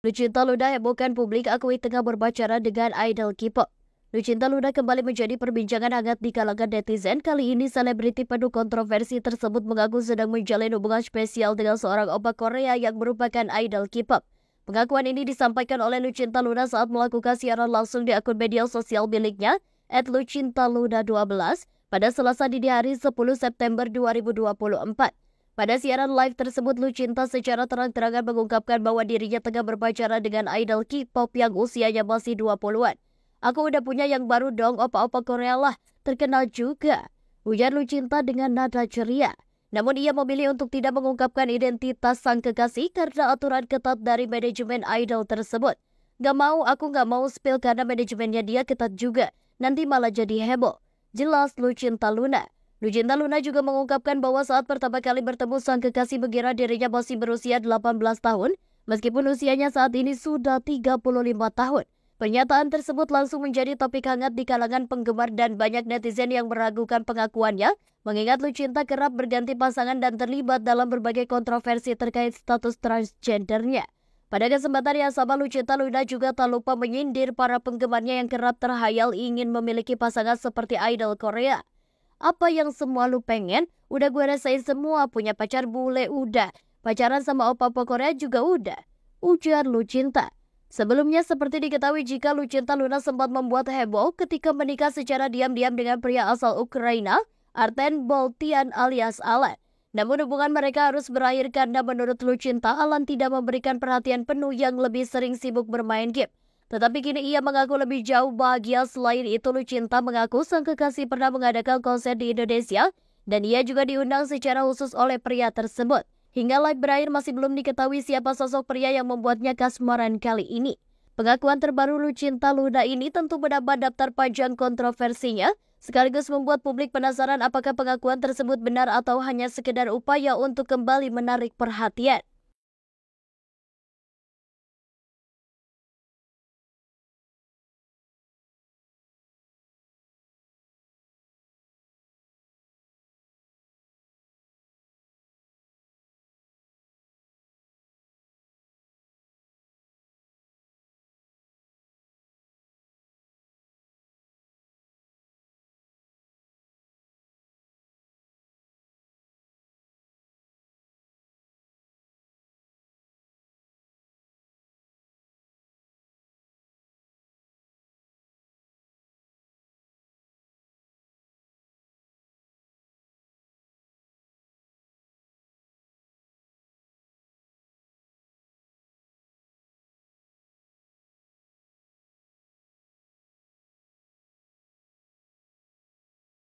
Lucinta Luna yang bukan publik akui tengah berpacaran dengan idol K-pop. Lucinta Luna kembali menjadi perbincangan hangat di kalangan netizen. Kali ini selebriti penuh kontroversi tersebut mengaku sedang menjalin hubungan spesial dengan seorang opa Korea yang merupakan idol K-pop. Pengakuan ini disampaikan oleh Lucinta Luna saat melakukan siaran langsung di akun media sosial miliknya at Lucinta Luna 12 pada Selasa dini hari 10 September 2024. Pada siaran live tersebut, Lucinta secara terang-terangan mengungkapkan bahwa dirinya tengah berpacaran dengan idol K-pop yang usianya masih 20-an. Aku udah punya yang baru dong, opa-opa Korea lah, terkenal juga. Ujar Lucinta dengan nada ceria. Namun ia memilih untuk tidak mengungkapkan identitas sang kekasih karena aturan ketat dari manajemen idol tersebut. Gak mau, aku gak mau spill karena manajemennya dia ketat juga. Nanti malah jadi heboh. Jelas Lucinta Luna. Lucinta Luna juga mengungkapkan bahwa saat pertama kali bertemu sang kekasih mengira dirinya masih berusia 18 tahun, meskipun usianya saat ini sudah 35 tahun. Pernyataan tersebut langsung menjadi topik hangat di kalangan penggemar dan banyak netizen yang meragukan pengakuannya, mengingat Lucinta kerap berganti pasangan dan terlibat dalam berbagai kontroversi terkait status transgendernya. Pada kesempatan yang sama, Lucinta Luna juga tak lupa menyindir para penggemarnya yang kerap terhayal ingin memiliki pasangan seperti idol Korea apa yang semua lu pengen, udah gue rasain semua, punya pacar bule udah, pacaran sama opa-opa Korea juga udah. Ujar lu cinta. Sebelumnya seperti diketahui jika Lucinta Luna sempat membuat heboh ketika menikah secara diam-diam dengan pria asal Ukraina, Arten Boltian alias Alan. Namun hubungan mereka harus berakhir karena menurut Lucinta, Alan tidak memberikan perhatian penuh yang lebih sering sibuk bermain game. Tetapi kini ia mengaku lebih jauh bahagia. Selain itu, Lucinta mengaku sang kekasih pernah mengadakan konser di Indonesia dan ia juga diundang secara khusus oleh pria tersebut. Hingga live berakhir masih belum diketahui siapa sosok pria yang membuatnya kasmaran kali ini. Pengakuan terbaru Lucinta Luna ini tentu mendapat daftar panjang kontroversinya, sekaligus membuat publik penasaran apakah pengakuan tersebut benar atau hanya sekedar upaya untuk kembali menarik perhatian.